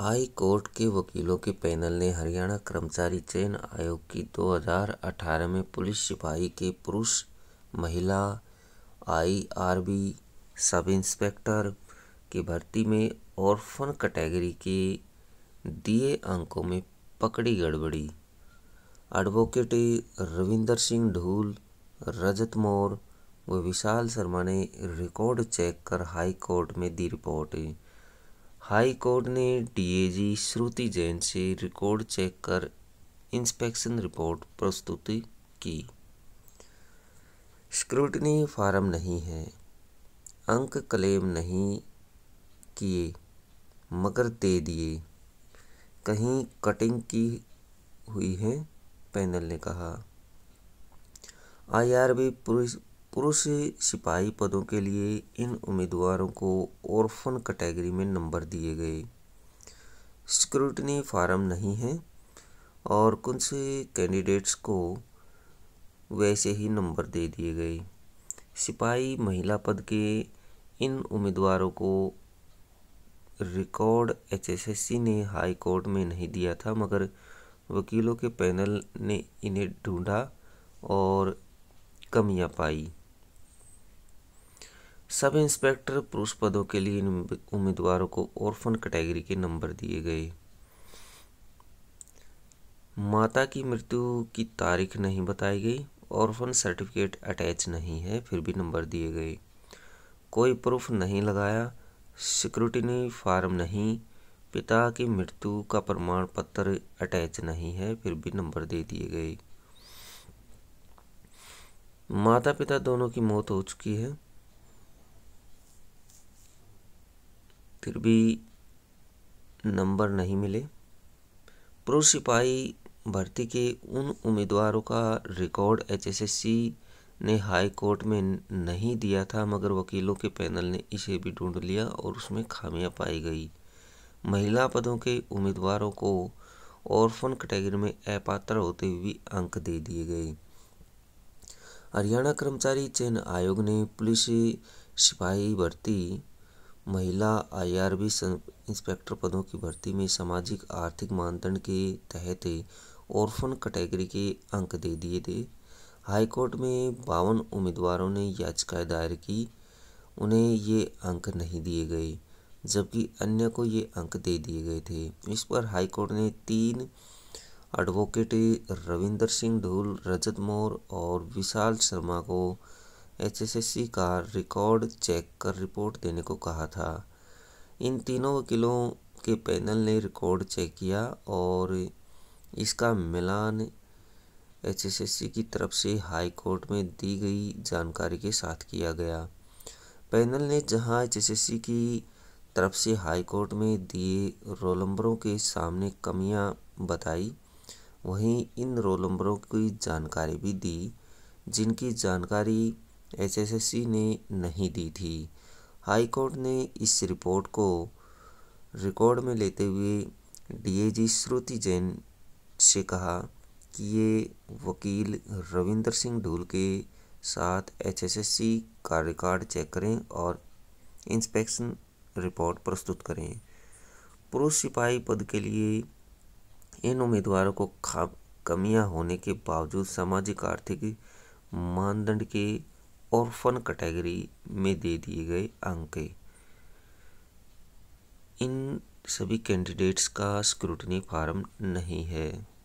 high court के वकीलों के पैनल ने हरियाणा कर्मचारी चयन आयोग की 2018 में पुलिस सिपाही के पुरुष महिला आईआरबी सब इंस्पेक्टर की भर्ती में ऑर्फन कैटेगरी के दिए अंकों में पकड़ी गड़बड़ी एडवोकेट रविंदर सिंह ढूल रजत मोर व विशाल शर्मा ने रिकॉर्ड चेक कर हाई कोर्ट में दी रिपोर्ट हाई कोर्ट ने डीएजी श्रुति जैन से रिकॉर्ड चेक कर इंस्पेक्शन रिपोर्ट प्रस्तुत की स्क्रूटनी फार्म नहीं है अंक क्लेम नहीं किए मगर दे दिए कहीं कटिंग की हुई है पैनल ने कहा आईआरबी पुलिस पुरुष सिपाही पदों के लिए इन उम्मीदवारों को ऑर्फन कैटेगरी में नंबर दिए गए स्क्रूटनी फार्म नहीं है और कौन से कैंडिडेट्स को वैसे ही नंबर दे दिए गए सिपाही महिला पद के इन उम्मीदवारों को रिकॉर्ड एचएसएससी ने हाई कोर्ट में नहीं दिया था मगर वकीलों के पैनल ने इन्हें ढूंढा और कमियां पाई सब इंस्पेक्टर पुरुष पदों के लिए इन उम्मीदवारों को ऑर्फन कैटेगरी के नंबर दिए गए माता की मृत्यु की तारीख नहीं बताई गई ऑर्फन सर्टिफिकेट अटैच नहीं है फिर भी नंबर दिए गए कोई प्रूफ नहीं लगाया सिक्योरिटी फार्म नहीं पिता की मृत्यु का प्रमाण पत्र अटैच नहीं है फिर भी नंबर दे दिए गए माता पिता दोनों की मौत हो चुकी है फिर भी नंबर नहीं मिले प्रो सिपाही भर्ती के उन उम्मीदवारों का रिकॉर्ड एचएसएससी ने हाई कोर्ट में नहीं दिया था मगर वकीलों के पैनल ने इसे भी ढूंढ लिया और उसमें खामियां पाई गई महिला पदों के उम्मीदवारों को ऑर्फन कैटेगरी में अपात्र होते हुए भी अंक दे दिए गए हरियाणा कर्मचारी चयन आयोग ने पुलिस सिपाही भर्ती महिला आई.आर.बी इंस्पेक्टर पदों की भर्ती में सामाजिक आर्थिक मानदंड के तहत ऑर्फन कैटेगरी के अंक दे दिए थे हाईकोर्ट में बावन उम्मीदवारों ने याचिका दायर की उन्हें ये अंक नहीं दिए गए जबकि अन्य को ये अंक दे दिए गए थे इस पर हाईकोर्ट ने तीन एडवोकेट रविंदर सिंह ढोल रजत मोर और विशाल शर्मा को एचएसएससी का रिकॉर्ड चेक कर रिपोर्ट देने को कहा था इन तीनों वकीलों के पैनल ने रिकॉर्ड चेक किया और इसका मिलान एचएसएससी की तरफ से हाई कोर्ट में दी गई जानकारी के साथ किया गया पैनल ने जहां एचएसएससी की तरफ से हाई कोर्ट में दिए रोल नंबरों के सामने कमियां बताई वहीं इन रोल नंबरों की जानकारी भी दी जिनकी जानकारी एचएसएससी ने नहीं दी थी हाईकोर्ट ने इस रिपोर्ट को रिकॉर्ड में लेते हुए डीएजी श्रुति जैन से कहा कि ये वकील रविंदर सिंह ढूल के साथ एचएसएससी का रिकॉर्ड चेक करें और इंस्पेक्शन रिपोर्ट प्रस्तुत करें पुरुष सिपाही पद के लिए इन उम्मीदवारों को कमियां होने के बावजूद सामाजिक आर्थिक मानदंड के ऑर्फन कैटेगरी में दे दिए गए अंक इन सभी कैंडिडेट्स का स्क्रूटनी फार्म नहीं है